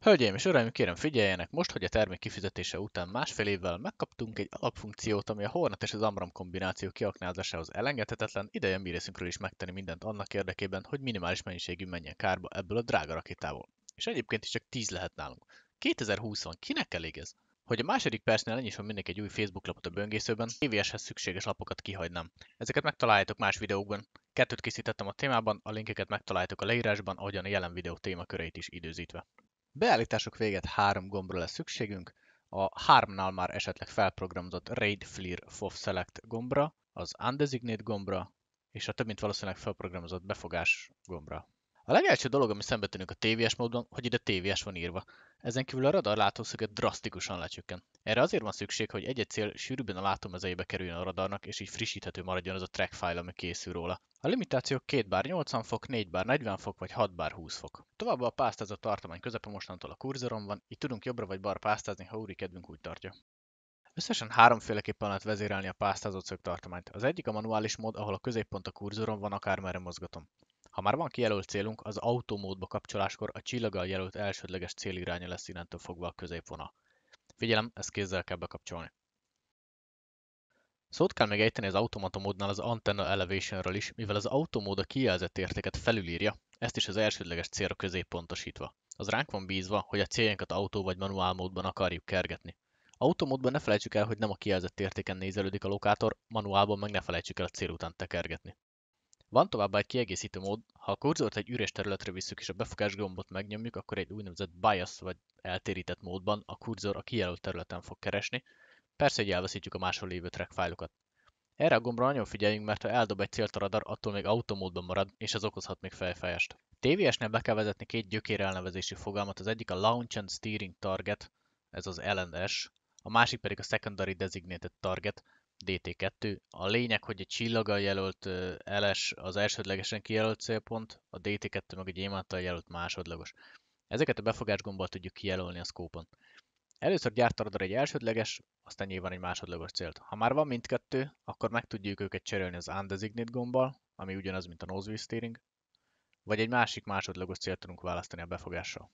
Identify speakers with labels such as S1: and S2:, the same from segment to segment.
S1: Hölgyeim és uraim, kérem figyeljenek most, hogy a termék kifizetése után másfél évvel megkaptunk egy alapfunkciót, ami a Hornet és az Amram kombináció kiaknázásához elengedhetetlen, ideje mi részünkről is megtenni mindent annak érdekében, hogy minimális mennyiségű menjen kárba ebből a drága rakétából. És egyébként is csak 10 lehet nálunk. 2020 kinek elég ez? Hogy a második percnél van mindenki egy új Facebook lapot a böngészőben, TVS-hez szükséges lapokat kihagynám. Ezeket megtaláljátok más videókban. Kettőt készítettem a témában, a linkeket megtaláljátok a leírásban, ahogyan a jelen videó témaköreit is időzítve. Beállítások véget három gombra lesz szükségünk, a hármnál már esetleg felprogramozott RAID FLIR Fof SELECT gombra, az Undesignate gombra, és a több mint valószínűleg felprogramozott befogás gombra. A legelső dolog, ami szembetűnik a TVS módon, hogy ide TVS van írva. Ezen kívül a radar látószöget drasztikusan lecsökken. Erre azért van szükség, hogy egy-egy cél sűrűbben a látómezeibe kerüljön a radarnak, és így frissíthető maradjon az a track file, ami készül róla. A limitációk 2 bár 80 fok, 4 bár 40 fok vagy 6 bár 20 fok. Továbbá a pásztázott tartomány közepe mostantól a kurzoron van, így tudunk jobbra vagy balra pásztázni, ha úri kedvünk úgy tartja. Összesen háromféleképpen lehet vezérelni a pásztázott szögtartományt. Az egyik a manuális mód, ahol a középpont a kurzoron van, akármerre mozgatom. Ha már van kijelölt célunk, az automódba kapcsoláskor a csillaggal jelölt elsődleges célirány lesz innentől fogva a középvona. Figyelem, ezt kézzel kell bekapcsolni. Szót kell még ejteni az automata módnál az antenna elevationről is, mivel az automód a kijelzett értéket felülírja, ezt is az elsődleges célra középpontosítva. Az ránk van bízva, hogy a céljánkat autó vagy manuál módban akarjuk kergetni. Automódban ne felejtsük el, hogy nem a kijelzett értéken nézelődik a lokátor, manuálban meg ne felejtsük el a cél után tekergetni. Van továbbá egy kiegészítő mód, ha a kurzort egy üres területre visszük és a befogás gombot megnyomjuk, akkor egy úgynevezett bias vagy eltérített módban a kurzor a kijelölt területen fog keresni, persze, hogy elveszítjük a máshol lévő track fájlokat. Erre a gombra nagyon figyeljünk, mert ha eldob egy célt a radar, attól még automódban marad, és az okozhat még fejfájást. TVS-nél be kell vezetni két gyökér elnevezési fogalmat, az egyik a Launch and Steering Target, ez az LNS, a másik pedig a Secondary Designated Target, DT2. A lényeg, hogy a csillaggal jelölt LS az elsődlegesen kijelölt célpont, a DT2 meg egy gyémántal jelölt másodlagos. Ezeket a befogásgombbal tudjuk kijelölni a szkópon. Először gyártad egy elsődleges, aztán nyilván egy másodlagos célt. Ha már van mindkettő, akkor meg tudjuk őket cserélni az Undesignate gombbal, ami ugyanaz, mint a Nose Steering, vagy egy másik másodlagos célt tudunk választani a befogással.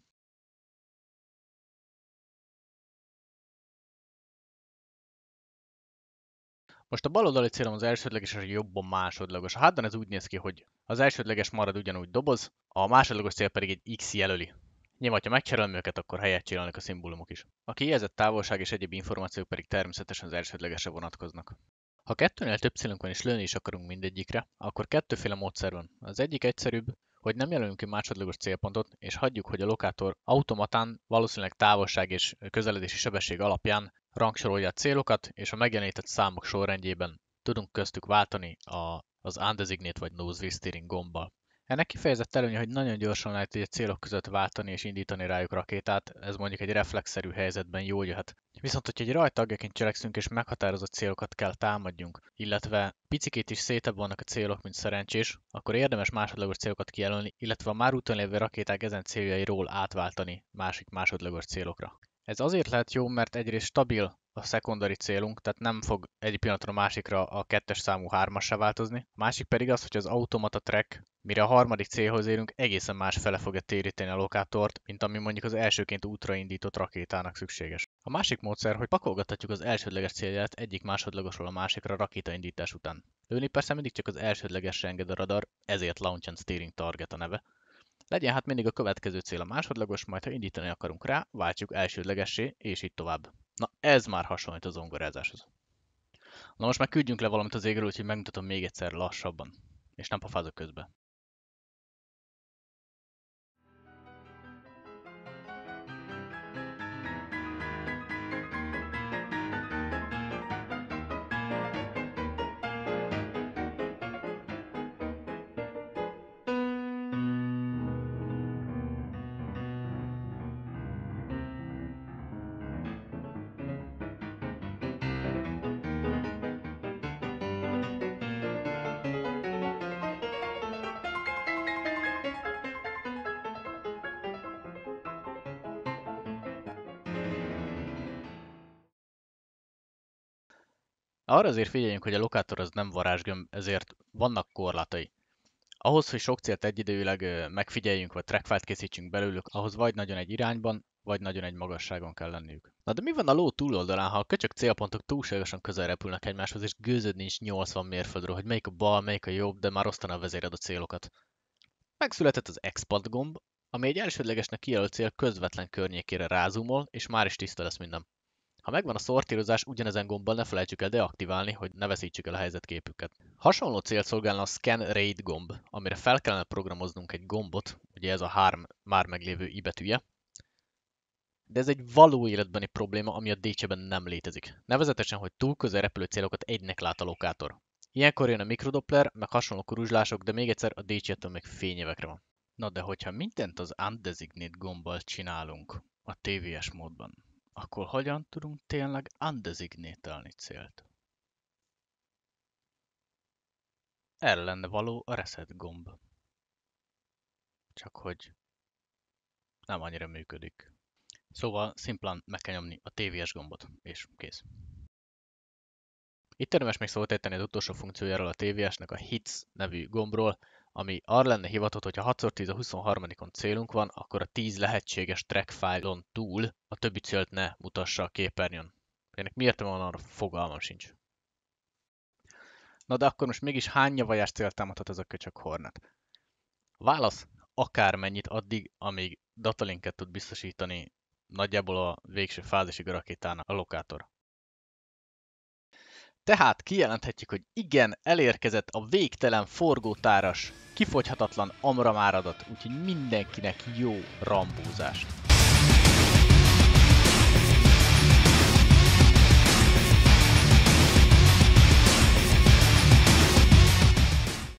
S1: Most a baloldali célom az elsődleges, és a jobban másodlagos. A hátban ez úgy néz ki, hogy az elsődleges marad ugyanúgy doboz, a másodlagos cél pedig egy X jelöli. Nyilván, ha megcserélem őket, akkor helyet csinálnak a szimbólumok is. A kijelzett távolság és egyéb információk pedig természetesen az elsődlegesre vonatkoznak. Ha kettőnél több célunk van és lőni is akarunk mindegyikre, akkor kettőféle módszer van. Az egyik egyszerűbb, hogy nem jelölünk ki másodlagos célpontot, és hagyjuk, hogy a lokátor automatán valószínűleg távolság és közeledési sebesség alapján rangsorolja a célokat, és a megjelenített számok sorrendjében tudunk köztük váltani a, az Undesignate vagy Nose Steering gombbal. Ennek kifejezett előnye, hogy nagyon gyorsan lehet a célok között váltani és indítani rájuk rakétát, ez mondjuk egy reflexzerű helyzetben jól jöhet. Viszont, hogyha egy rajtagjaként cselekszünk és meghatározott célokat kell támadjunk, illetve picikét is szétebb vannak a célok, mint szerencsés, akkor érdemes másodlagos célokat kijelölni, illetve a már úton lévő rakéták ezen céljairól átváltani másik másodlagos célokra. Ez azért lehet jó, mert egyrészt stabil a szekundari célunk, tehát nem fog egy pillanatra a másikra a kettes számú hármasra változni. A másik pedig az, hogy az automata track, mire a harmadik célhoz érünk, egészen más fele fogja téríteni a lokátort, mint ami mondjuk az elsőként útra indított rakétának szükséges. A másik módszer, hogy pakolgathatjuk az elsődleges célját egyik másodlagosról a másikra rakétaindítás után. Lőni persze mindig csak az elsődlegesre enged a radar, ezért Launch and Steering Target a neve, legyen hát mindig a következő cél a másodlagos, majd ha indítani akarunk rá, váltjuk elsődlegessé, és így tovább. Na ez már hasonlít az ongorázáshoz. Na most már küldjünk le valamit az égről, úgyhogy megmutatom még egyszer lassabban, és nem pofázok közbe. Arra azért figyeljünk, hogy a lokátor az nem varázsgömb, ezért vannak korlátai. Ahhoz, hogy sok célt egyidejűleg megfigyeljünk, vagy trackfight készítsünk belőlük, ahhoz vagy nagyon egy irányban, vagy nagyon egy magasságon kell lenniük. Na de mi van a ló túloldalán, ha a köcsök célpontok túlságosan közel repülnek egymáshoz, és gőzöd nincs 80 mérföldről, hogy melyik a bal, melyik a jobb, de már osztaná a vezéred a célokat. Megszületett az expat gomb, ami egy elsődlegesnek kijelölt cél közvetlen környékére rázumol, és már is tiszta lesz minden. Ha megvan a szortírozás, ugyanezen gombbal ne felejtsük el deaktiválni, hogy ne veszítsük el a helyzetképüket. Hasonló célt szolgálna a Scan Raid gomb, amire fel kellene programoznunk egy gombot, ugye ez a három már meglévő i betűje, de ez egy való életbeni probléma, ami a dc nem létezik. Nevezetesen, hogy túl közel repülő célokat egynek lát a lokátor. Ilyenkor jön a mikrodoppler, meg hasonló kuruzslások, de még egyszer a dc még fényévekre van. Na de hogyha mindent az undesignate gombbal csinálunk a TVS módban, akkor hogyan tudunk tényleg undesignételni célt? Erre lenne való a reset gomb. Csak hogy nem annyira működik. Szóval szimplán meg kell nyomni a TVS gombot, és kész. Itt érdemes még szót érteni az utolsó funkciójáról a TVS-nek, a Hits nevű gombról, ami arra lenne hivatott, hogy ha 6x10 a 23-on célunk van, akkor a 10 lehetséges track file-on túl a többi célt ne mutassa a képernyőn. Ennek miért van arra fogalmam sincs. Na de akkor most mégis hány nyavajás célt támadhat ez a köcsök hornet? Válasz, akármennyit addig, amíg datalinket tud biztosítani nagyjából a végső fázisig a rakétának a lokátor. Tehát kijelenthetjük, hogy igen, elérkezett a végtelen forgótáras, kifogyhatatlan máradat, úgyhogy mindenkinek jó rambózást!